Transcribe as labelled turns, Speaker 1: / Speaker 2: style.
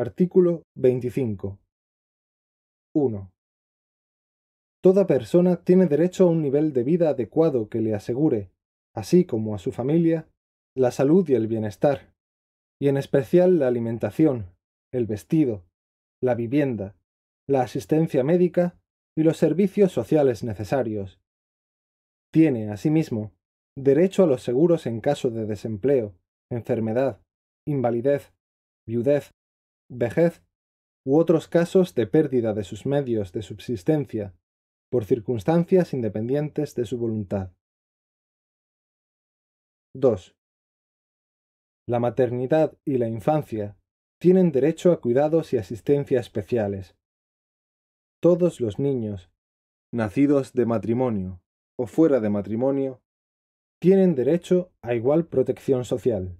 Speaker 1: Artículo 25. 1. Toda persona tiene derecho a un nivel de vida
Speaker 2: adecuado que le asegure, así como a su familia, la salud y el bienestar, y en especial la alimentación, el vestido, la vivienda, la asistencia médica y los servicios sociales necesarios. Tiene, asimismo, derecho a los seguros en caso de desempleo, enfermedad, invalidez, viudez, vejez u otros casos de pérdida de sus medios de subsistencia por circunstancias independientes de su voluntad. 2. La maternidad y la infancia tienen derecho a cuidados y asistencia especiales. Todos los niños, nacidos de matrimonio o fuera de
Speaker 1: matrimonio, tienen derecho a igual protección social.